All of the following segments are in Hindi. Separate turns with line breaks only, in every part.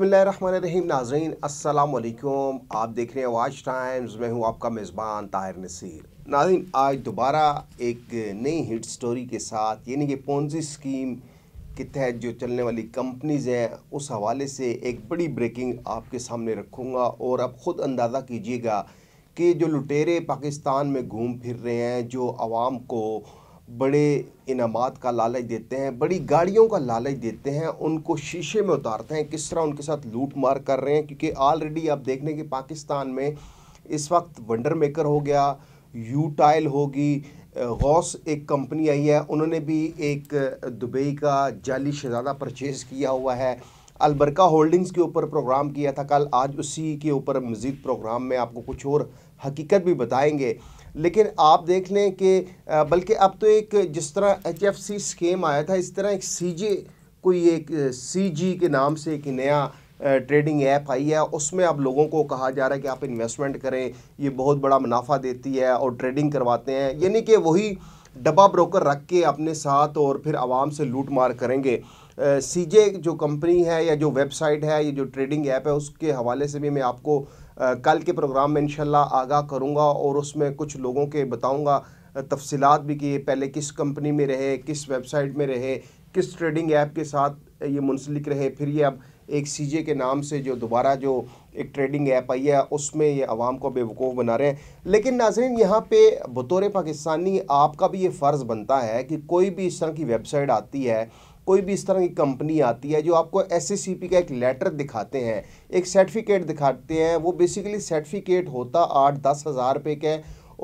बसमीम नाजरीन असलकुम आप देख रहे हैं वाच टाइम्स मैं हूं आपका मेज़बान ताहिर नसीर नाजरीन आज दोबारा एक नई हिट स्टोरी के साथ यानी कि पोन्जी स्कीम के तहत जो चलने वाली कंपनीज़ हैं उस हवाले से एक बड़ी ब्रेकिंग आपके सामने रखूँगा और आप ख़ुद अंदाज़ा कीजिएगा कि जो लुटेरे पाकिस्तान में घूम फिर रहे हैं जो आवाम को बड़े इनाम का लालच देते हैं बड़ी गाड़ियों का लालच देते हैं उनको शीशे में उतारते हैं किस तरह उनके साथ लूट मार कर रहे हैं क्योंकि ऑलरेडी आप देख लें कि पाकिस्तान में इस वक्त वंडर मेकर हो गया यूटाइल होगी गौस एक कंपनी आई है उन्होंने भी एक दुबई का जाली शहजादा परचेज़ किया हुआ है अलबरका होल्डिंग्स के ऊपर प्रोग्राम किया था कल आज उसी के ऊपर मज़ीद प्रोग्राम में आपको कुछ और हकीकत भी बताएंगे लेकिन आप देख लें कि बल्कि अब तो एक जिस तरह एच एफ सी स्कीम आया था इस तरह एक सी जे कोई एक सी जी के नाम से एक नया ट्रेडिंग ऐप आई है उसमें अब लोगों को कहा जा रहा है कि आप इन्वेस्टमेंट करें ये बहुत बड़ा मुनाफा देती है और ट्रेडिंग करवाते हैं यानी कि वही डब्बा ब्रोकर रख के अपने साथ और फिर आवाम से लूट मार करेंगे सीजे जो कंपनी है या जो वेबसाइट है या जो ट्रेडिंग ऐप है उसके हवाले से भी मैं आपको कल के प्रोग्राम में इनशाला आगाह करूँगा और उसमें कुछ लोगों के बताऊँगा तफसीत भी कि ये पहले किस कंपनी में रहे किस वेबसाइट में रहे किस ट्रेडिंग ऐप के साथ ये मुंसलिक रहे फिर ये अब एक सीजे के नाम से जो दोबारा जो एक ट्रेडिंग ऐप आई है उसमें ये आवाम को बेवकूफ़ बना रहे हैं लेकिन नाजरन यहाँ पे बतौर पाकिस्तानी आपका भी ये फ़र्ज़ बनता है कि कोई भी इस तरह की वेबसाइट आती है कोई भी इस तरह की कंपनी आती है जो आपको एस का एक लेटर दिखाते हैं एक सर्टिफिकेट दिखाते हैं वो बेसिकली सर्टिफिकेट होता आठ दस हज़ार रुपये का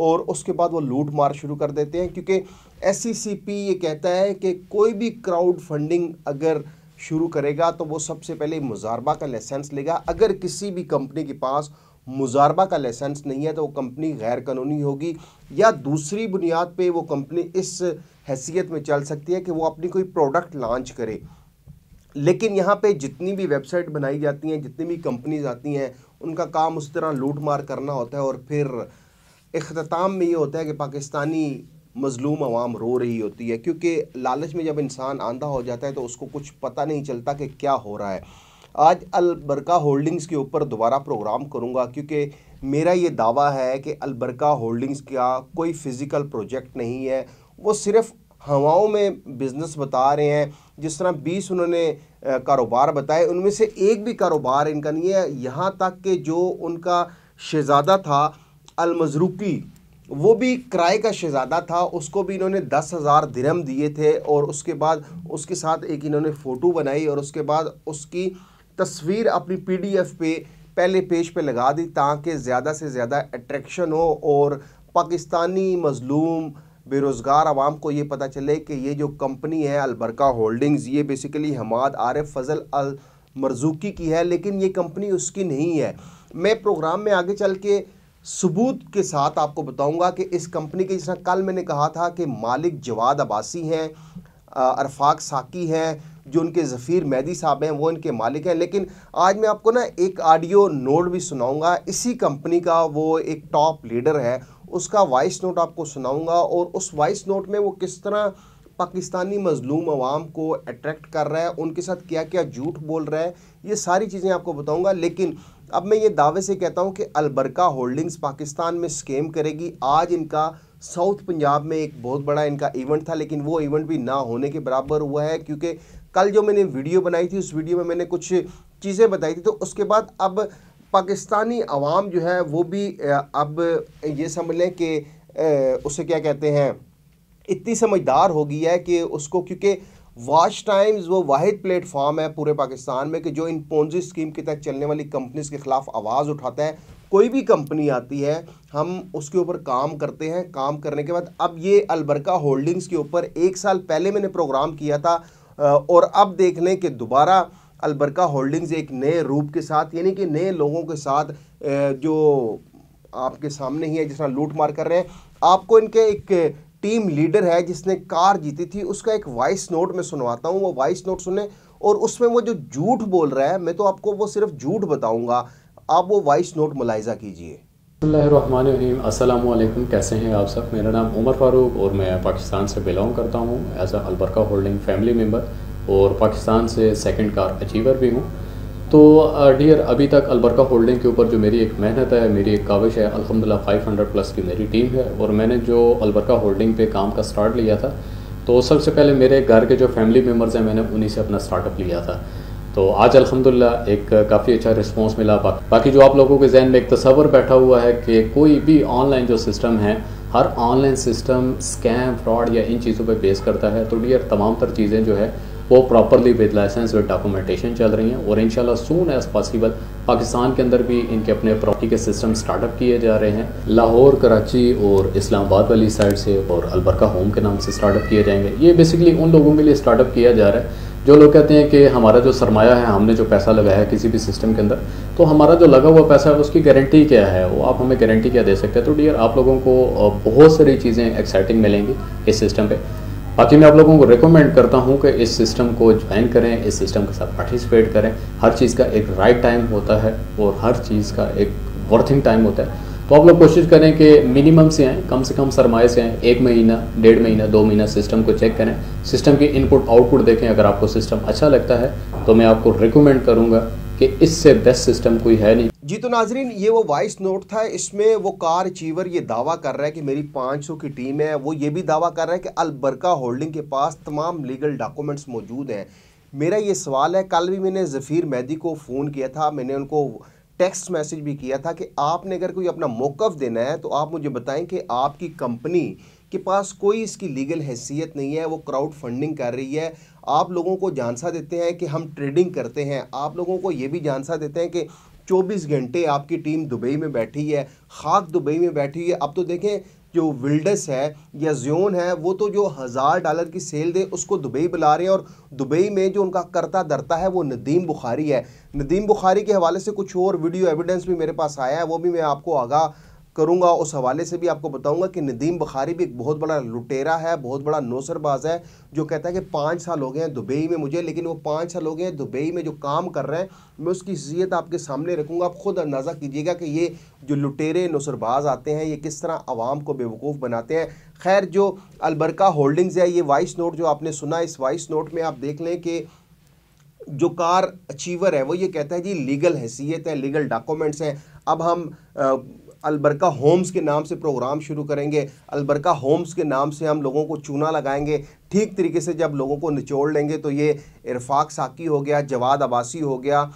और उसके बाद वो लूट मार शुरू कर देते हैं क्योंकि एस ये कहता है कि कोई भी क्राउड फंडिंग अगर शुरू करेगा तो वो सबसे पहले मुजारबा का लाइसेंस लेगा अगर किसी भी कंपनी के पास मुजारबा का लाइसेंस नहीं है तो वो कंपनी गैर कानूनी होगी या दूसरी बुनियाद पे वो कंपनी इस हैसियत में चल सकती है कि वो अपनी कोई प्रोडक्ट लॉन्च करे लेकिन यहाँ पे जितनी भी वेबसाइट बनाई जाती हैं जितनी भी कंपनीज आती हैं उनका काम उस तरह लूट मार करना होता है और फिर अख्ताम में ये होता है कि पाकिस्तानी मजलूम आवाम रो रही होती है क्योंकि लालच में जब इंसान आंधा हो जाता है तो उसको कुछ पता नहीं चलता कि क्या हो रहा है आज अलबरका होल्डिंग्स के ऊपर दोबारा प्रोग्राम करूँगा क्योंकि मेरा ये दावा है कि अलबरका होल्डिंग्स का कोई फ़िज़िकल प्रोजेक्ट नहीं है वो सिर्फ हवाओं में बिज़नेस बता रहे हैं जिस तरह बीस उन्होंने कारोबार बताए उनमें से एक भी कारोबार इनका नहीं है यहाँ तक कि जो उनका शहज़ादा था अलमजरूकी वो भी किराए का शहज़ादा था उसको भी इन्होंने दस हज़ार धर्म दिए थे और उसके बाद उसके साथ एक इन्होंने फ़ोटो बनाई और उसके बाद उसकी तस्वीर अपनी पीडीएफ पे पहले पेज पे लगा दी ताकि ज़्यादा से ज़्यादा अट्रैक्शन हो और पाकिस्तानी मज़लूम बेरोज़गार आवाम को ये पता चले कि ये जो कंपनी है अलबरका होल्डिंग्स ये basically Hamad F Fazal Al Marzooqi की है लेकिन ये कंपनी उसकी नहीं है मैं प्रोग्राम में आगे चल के सबूत के साथ आपको बताऊंगा कि इस कंपनी के जिसना कल मैंने कहा था कि मालिक जवाद अब्बासी हैं अरफाक साकी हैं जो उनके ज़फ़ीर मैदी साहब हैं वो इनके मालिक हैं लेकिन आज मैं आपको ना एक ऑडियो नोट भी सुनाऊंगा इसी कंपनी का वो एक टॉप लीडर है उसका वॉइस नोट आपको सुनाऊंगा और उस वॉइस नोट में वो किस तरह पाकिस्तानी मजलूम आवाम को अट्रैक्ट कर रहा है उनके साथ क्या क्या झूठ बोल रहा है ये सारी चीज़ें आपको बताऊंगा लेकिन अब मैं ये दावे से कहता हूँ कि अलबरका होल्डिंग्स पाकिस्तान में स्केम करेगी आज इनका साउथ पंजाब में एक बहुत बड़ा इनका इवेंट था लेकिन वो इवेंट भी ना होने के बराबर हुआ है क्योंकि कल जो मैंने वीडियो बनाई थी उस वीडियो में मैंने कुछ चीज़ें बताई थी तो उसके बाद अब पाकिस्तानी अवाम जो है वो भी अब ये समझ लें कि उसे क्या कहते हैं इतनी समझदार हो गई है कि उसको क्योंकि वाच टाइम्स वो वाद प्लेटफॉर्म है पूरे पाकिस्तान में कि जो इन पोन्जी स्कीम के तहत चलने वाली कंपनीज के ख़िलाफ़ आवाज़ उठाता है कोई भी कंपनी आती है हम उसके ऊपर काम करते हैं काम करने के बाद अब ये अलबरका होल्डिंग्स के ऊपर एक साल पहले मैंने प्रोग्राम किया था और अब देख लें कि दोबारा अलबरका होल्डिंग्स एक नए रूप के साथ यानी कि नए लोगों के साथ जो आपके सामने ही है जिस लूट मार कर रहे हैं आपको इनके एक टीम लीडर है जिसने कार जीती थी उसका एक वॉइस नोट मैं सुनवाता हूँ वो वॉइस नोट सुने और उसमें वो जो झूठ बोल रहा है मैं तो आपको वो सिर्फ झूठ बताऊँगा आप वो वॉइस नोट मुलायजा कीजिए
अस्सलाम वालेकुम कैसे हैं आप सब मेरा नाम उमर फारूक और मैं पाकिस्तान से बिलोंग करता हूँ as a Al Baraka holding family member और पाकिस्तान से सेकंड कार अचीवर भी हूँ तो डियर uh, अभी तक अलबरका होल्डिंग के ऊपर जो मेरी एक मेहनत है मेरी एक काविश है अलहमदिल्ला 500 प्लस की मेरी टीम है और मैंने जो अलबरका होल्डिंग पे काम का स्टार्ट लिया था तो सबसे पहले मेरे घर के जो फैमिली मेम्बर्स हैं मैंने उन्हीं से अपना स्टार्टअप लिया था तो आज अलहमदिल्ला एक काफ़ी अच्छा रिस्पॉन्स मिला बाकी जो आप लोगों के जहन में एक तस्वर बैठा हुआ है कि कोई भी ऑनलाइन जो सिस्टम है हर ऑनलाइन सिस्टम स्कैम फ्रॉड या इन चीज़ों पर बेस करता है तो डियर तमाम तर चीज़ें जो है वो properly with license with documentation चल रही हैं और in soon as possible Pakistan के अंदर भी इनके अपने प्रॉपर्टी के सिस्टम स्टार्टअप किए जा रहे हैं लाहौर कराची और इस्लामाबाद वाली साइड से और अलबरका होम के नाम से स्टार्टअप किए जाएंगे ये बेसिकली उन लोगों के लिए स्टार्टअप किया जा रहा है जो लोग कहते हैं कि हमारा जो सरमाया है हमने जो पैसा लगाया है किसी भी सिस्टम के अंदर तो हमारा जो लगा हुआ पैसा है उसकी गारंटी क्या है वो आप हमें गारंटी क्या दे सकते हैं तो डियर आप लोगों को बहुत सारी चीज़ें एक्साइटिंग मिलेंगी इस सिस्टम पे बाकी मैं आप लोगों को रिकमेंड करता हूं कि इस सिस्टम को ज्वाइन करें इस सिस्टम के साथ पार्टिसिपेट करें हर चीज़ का एक राइट टाइम होता है और हर चीज़ का एक वर्थिंग टाइम होता है तो आप लोग कोशिश करें कि मिनिमम से आएँ कम से कम सरमाए से आएँ एक महीना डेढ़ महीना दो महीना सिस्टम को चेक करें सिस्टम की इनपुट आउटपुट देखें अगर आपको सिस्टम अच्छा लगता है तो मैं आपको रिकमेंड करूँगा कि इससे बेस्ट सिस्टम कोई है नहीं
जी तो नाजरीन ये वो वॉइस नोट था इसमें वो कार चीवर ये दावा कर रहा है कि मेरी 500 की टीम है वो ये भी दावा कर रहा है कि अलबरका होल्डिंग के पास तमाम लीगल डॉक्यूमेंट्स मौजूद हैं मेरा ये सवाल है कल भी मैंने जफ़ीर मैदी को फ़ोन किया था मैंने उनको टेक्स्ट मैसेज भी किया था कि आपने अगर कोई अपना मौक़ देना है तो आप मुझे बताएं कि आपकी कंपनी के पास कोई इसकी लीगल हैसियत नहीं है वो क्राउड फंडिंग कर रही है आप लोगों को जानसा देते हैं कि हम ट्रेडिंग करते हैं आप लोगों को ये भी जानसा देते हैं कि 24 घंटे आपकी टीम दुबई में बैठी है खाक दुबई में बैठी है अब तो देखें जो विल्डस है या ज्योन है वो तो जो हज़ार डॉलर की सेल दे उसको दुबई बुला रहे हैं और दुबई में जो उनका करता दरता है वो नदीम बुखारी है नदीम बुखारी के हवाले से कुछ और वीडियो एविडेंस भी मेरे पास आया है वो भी मैं आपको आगा करूँगा उस हवाले से भी आपको बताऊँगा कि नदीम बखारी भी एक बहुत बड़ा लुटेरा है बहुत बड़ा नौसरबाज है जो कहता है कि पाँच साल हो गए हैं दुबई में मुझे लेकिन वो पाँच साल हो गए हैं दुबई में जो काम कर रहे हैं मैं उसकी हैसियत आपके सामने रखूँगा आप ख़ुद अंदाज़ा कीजिएगा कि ये जो लुटेरे नौसरबाज आते हैं ये किस तरह आवाम को बेवकूफ़ बनाते हैं खैर जो अलबरका होल्डिंग्स है ये वाइस नोट जो आपने सुना इस वाइस नोट में आप देख लें कि जो कार अचीवर है वो ये कहता है जी लीगल हैसियत है लीगल डॉक्यूमेंट्स हैं अब हम अलबरका होम्स के नाम से प्रोग्राम शुरू करेंगे अलबरका होम्स के नाम से हम लोगों को चूना लगाएंगे ठीक तरीके से जब लोगों को निचोड़ लेंगे तो ये इरफाक साकी हो गया जवाद अबासी हो गया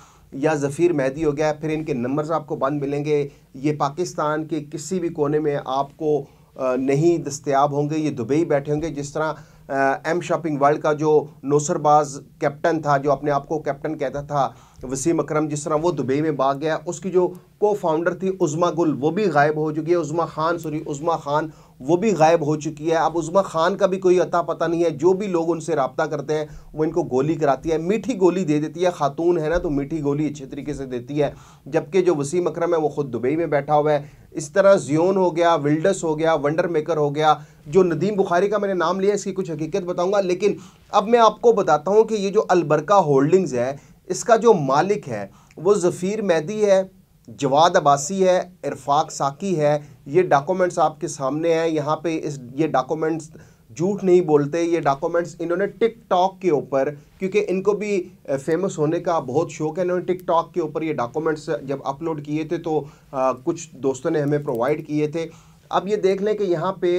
या ज़फ़ीर मेहदी हो गया फिर इनके नंबर्स आपको बंद मिलेंगे ये पाकिस्तान के किसी भी कोने में आपको नहीं दस्तियाब होंगे ये दुबई बैठे होंगे जिस तरह एम शॉपिंग वर्ल्ड का जो नौसरबाज कैप्टन था जो अपने आप को कैप्टन कहता था वसीम अकरम जिस तरह वो दुबई में भाग गया उसकी जो को फाउंडर थी उज़मा गुल वो भी गायब हो चुकी है उज़मा खान सॉरी उज़मा खान वो भी गायब हो चुकी है अब उज़मा ख़ान का भी कोई अता पता नहीं है जो भी लोग उनसे रबता करते हैं वो इनको गोली कराती है मीठी गोली दे देती है खातून है ना तो मीठी गोली अच्छे तरीके से देती है जबकि जो वसीम अक्रम है वो ख़ुद दुबई में बैठा हुआ है इस तरह जियोन हो गया विल्डस हो गया वंडर मेकर हो गया जो नदीम बुखारी का मैंने नाम लिया इसकी कुछ हकीकत बताऊँगा लेकिन अब मैं आपको बताता हूँ कि ये जो अलबरका होल्डिंग्स है इसका जो मालिक है वो ज़फ़ीर मैदी है जवाद अबासी है इरफाक साकी है ये डॉक्यूमेंट्स आपके सामने हैं यहाँ पे इस ये डॉक्यूमेंट्स झूठ नहीं बोलते ये डॉक्यूमेंट्स इन्होंने टिक टॉक के ऊपर क्योंकि इनको भी फेमस होने का बहुत शौक है इन्होंने टिक टॉक के ऊपर ये डॉक्यूमेंट्स जब अपलोड किए थे तो आ, कुछ दोस्तों ने हमें प्रोवाइड किए थे अब ये देख लें कि यहाँ पे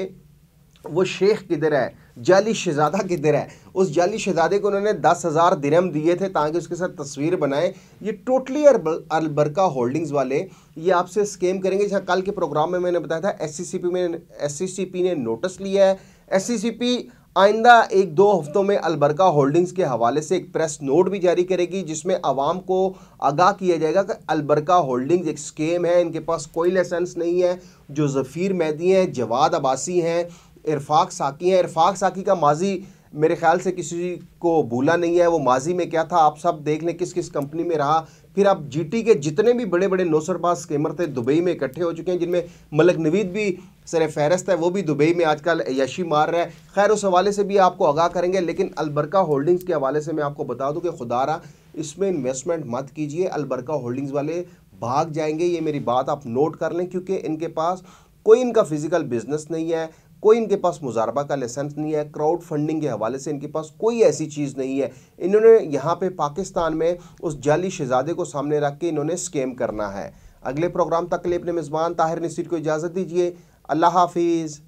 वो शेख किधर है जाली शहजादा किधर है उस जाली शहजादे को उन्होंने दस हज़ार दिरम दिए थे ताकि उसके साथ तस्वीर बनाएं ये टोटली अलबरका होल्डिंग्स वाले ये आपसे स्केम करेंगे जहाँ कल के प्रोग्राम में मैंने बताया था एससीसीपी में एससीसीपी ने नोटिस लिया है एससीसीपी आइंदा एक दो हफ्तों में अलबरका होल्डिंग्स के हवाले से एक प्रेस नोट भी जारी करेगी जिसमें आवाम को आगाह किया जाएगा कि अलबरका होल्डिंग्स एक स्केम है इनके पास कोई लाइसेंस नहीं है जो जफ़ीर मैदी हैं जवाद अबासी हैं इरफाक साकी हैं इरफाक साकी का माजी मेरे ख्याल से किसी को भूला नहीं है वो माजी में क्या था आप सब देख लें किस किस कंपनी में रहा फिर आप जीटी के जितने भी बड़े बड़े नौसरबाज स्कीमर थे दुबई में इकट्ठे हो चुके हैं जिनमें मलक नवीद भी सर फहरस्त है वो भी दुबई में आजकल यशी मार रहा है खैर उस हवाले से भी आपको आगाह करेंगे लेकिन अलबरका होल्डिंग्स के हवाले से मैं आपको बता दूं कि खुदा इसमें इन्वेस्टमेंट मत कीजिए अलबरका होल्डिंग्स वाले भाग जाएंगे ये मेरी बात आप नोट कर लें क्योंकि इनके पास कोई इनका फिजिकल बिजनेस नहीं है कोई इनके पास मुजारबा का लाइसेंस नहीं है क्राउड फंडिंग के हवाले से इनके पास कोई ऐसी चीज़ नहीं है इन्होंने यहाँ पे पाकिस्तान में उस जाली शहजादे को सामने रख के इन्होंने स्कैम करना है अगले प्रोग्राम तक के लिए अपने मेज़बान ताहिर नसीर को इजाज़त दीजिए अल्लाह हाफिज़